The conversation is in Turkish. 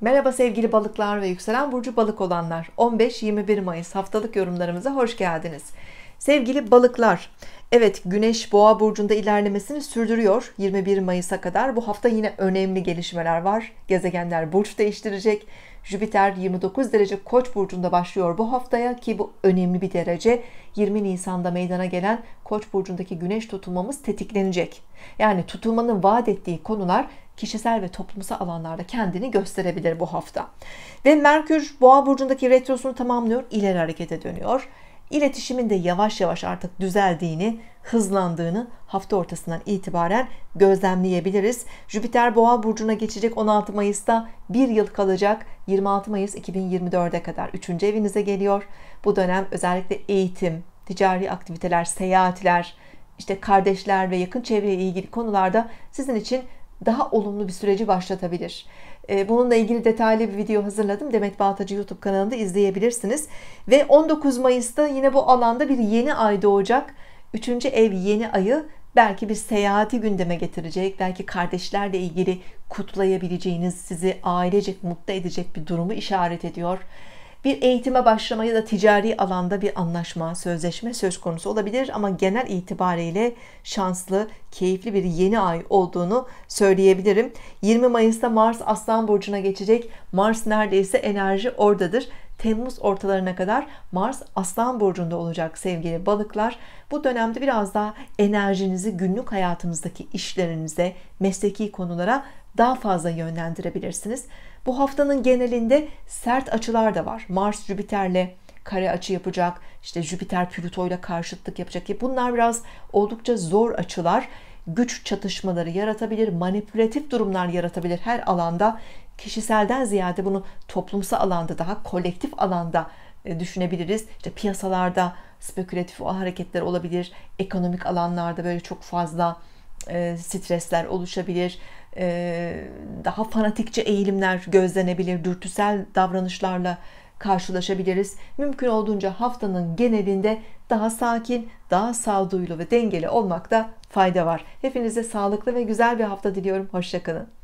Merhaba sevgili balıklar ve yükselen burcu balık olanlar. 15-21 Mayıs haftalık yorumlarımıza hoş geldiniz. Sevgili balıklar, evet Güneş Boğa burcunda ilerlemesini sürdürüyor 21 Mayıs'a kadar. Bu hafta yine önemli gelişmeler var. Gezegenler burç değiştirecek. Jüpiter 29 derece Koç burcunda başlıyor bu haftaya ki bu önemli bir derece. 20 Nisan'da meydana gelen Koç burcundaki Güneş tutulmamız tetiklenecek. Yani tutulmanın vaat ettiği konular kişisel ve toplumsal alanlarda kendini gösterebilir bu hafta. Ve Merkür Boğa burcundaki retrosunu tamamlıyor, ileri harekete dönüyor. İletişimin de yavaş yavaş artık düzeldiğini, hızlandığını hafta ortasından itibaren gözlemleyebiliriz. Jüpiter Boğa burcuna geçecek 16 Mayıs'ta bir yıl kalacak 26 Mayıs 2024'e kadar 3. evinize geliyor. Bu dönem özellikle eğitim, ticari aktiviteler, seyahatler, işte kardeşler ve yakın çevreye ilgili konularda sizin için daha olumlu bir süreci başlatabilir. Ee, bununla ilgili detaylı bir video hazırladım. Demet Bağtacı YouTube kanalında izleyebilirsiniz. Ve 19 Mayıs'ta yine bu alanda bir yeni ay doğacak. Üçüncü ev yeni ayı belki bir seyahati gündeme getirecek, belki kardeşlerle ilgili kutlayabileceğiniz, sizi ailecek mutlu edecek bir durumu işaret ediyor bir eğitime başlama ya da ticari alanda bir anlaşma, sözleşme söz konusu olabilir ama genel itibariyle şanslı, keyifli bir yeni ay olduğunu söyleyebilirim. 20 Mayıs'ta Mars Aslan burcuna geçecek. Mars neredeyse enerji oradadır. Temmuz ortalarına kadar Mars Aslan burcunda olacak sevgili balıklar. Bu dönemde biraz daha enerjinizi günlük hayatımızdaki işlerinize, mesleki konulara daha fazla yönlendirebilirsiniz. Bu haftanın genelinde sert açılar da var. Mars Jüpiter'le kare açı yapacak. İşte Jüpiter Plüto ile karşıtlık yapacak. Bunlar biraz oldukça zor açılar. Güç çatışmaları yaratabilir, manipülatif durumlar yaratabilir her alanda. Kişiselden ziyade bunu toplumsal alanda daha kolektif alanda e, düşünebiliriz. İşte piyasalarda spekülatif hareketler olabilir. Ekonomik alanlarda böyle çok fazla e, stresler oluşabilir. E, daha fanatikçe eğilimler gözlenebilir, dürtüsel davranışlarla karşılaşabiliriz. Mümkün olduğunca haftanın genelinde daha sakin, daha sağduyulu ve dengeli olmakta fayda var. Hepinize sağlıklı ve güzel bir hafta diliyorum. Hoşçakalın.